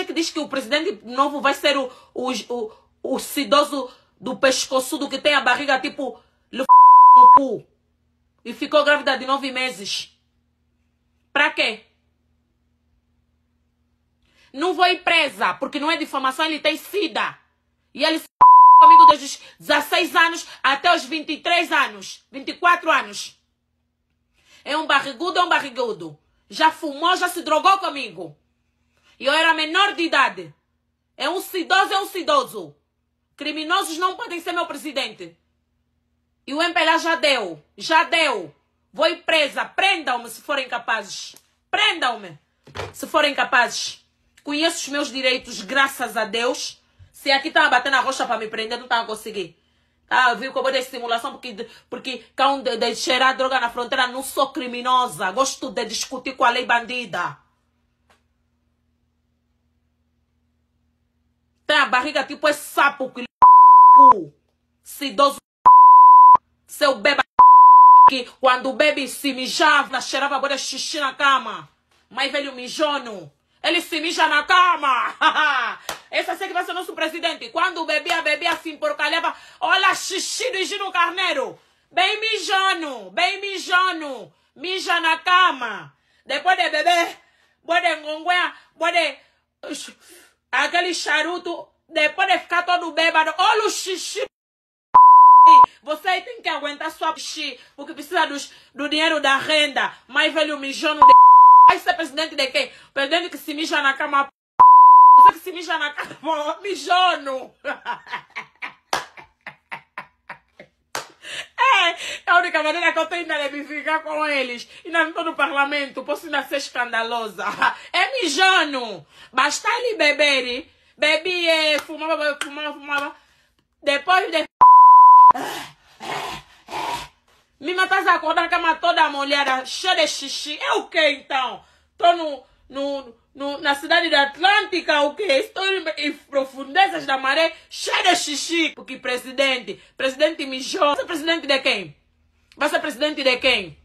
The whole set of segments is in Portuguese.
é que diz que o presidente novo vai ser o, o, o, o cidoso do do que tem a barriga tipo no cu e ficou grávida de nove meses. Pra quê? Não vou ir presa, porque não é difamação, ele tem sida. E ele se comigo desde os 16 anos até os 23 anos, 24 anos. É um barrigudo, é um barrigudo. Já fumou, já se drogou comigo. E eu era menor de idade. É um cidoso, é um cidoso. Criminosos não podem ser meu presidente. E o MPLA já deu. Já deu. Vou ir presa. Prendam-me se forem capazes. Prendam-me se forem capazes. Conheço os meus direitos, graças a Deus. Se aqui batendo a bater na rocha para me prender, não estava a conseguir. Ah, tá, viu como eu dei simulação porque, porque cão de, de cheirar droga na fronteira não sou criminosa. Gosto de discutir com a lei bandida. Tem a barriga tipo é sapo que Se idoso seu beba que quando bebe se mijava, cheirava agora xixi na cama. mais velho mijono, ele se mija na cama. Esse é sei assim que vai ser nosso presidente. Quando bebia, bebia, assim porcalhava Olha xixi do Gino Carneiro. Bem mijano, bem mijano. Mija na cama. Depois de beber, pode engonguar, pode... Aquele charuto, depois de ficar todo bêbado, olha o xixi. Você tem que aguentar sua xixi, porque precisa do dinheiro da renda. Mais velho mijando de... Aí você presidente de quem? Presidente que se mija na cama... Você que se mija na cama... Mijono! única maneira que eu tenho de identificar com eles e não estou no parlamento, posso ainda ser escandalosa. É mijano Basta ele beber. Bebi, é, fumava, fumava, fumava. Depois de. Me estás a acordar a cama toda molhada, cheia de xixi. É o que então? Tô no, no, no, na cidade da Atlântica, o que? Estou em, profundezas da maré, cheia de xixi. Porque presidente, presidente mijou. Você é presidente de quem? Vai ser é presidente de quem?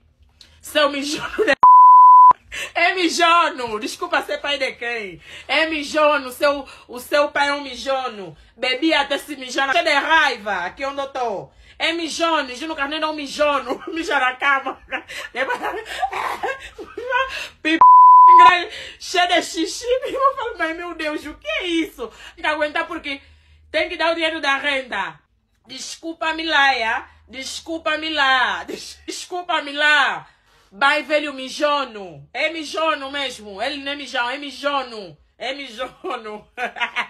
Seu mijono de... É mijono! Desculpa ser é pai de quem? É mijono, seu, o seu pai é um mijono. Bebi até se mijando. Cheio é de raiva, aqui onde eu tô. É mijono, Gino Carneiro é um mijono. Mijar na cama. Cheio de xixi, Eu Falo, mas meu Deus, o que é isso? Tem que aguentar porque tem que dar o dinheiro da renda. Desculpa, Milaia. Desculpa-me lá. Desculpa-me lá. Vai, velho mijono. É mijono mesmo. Ele não é mijão, é mijono. É mijono.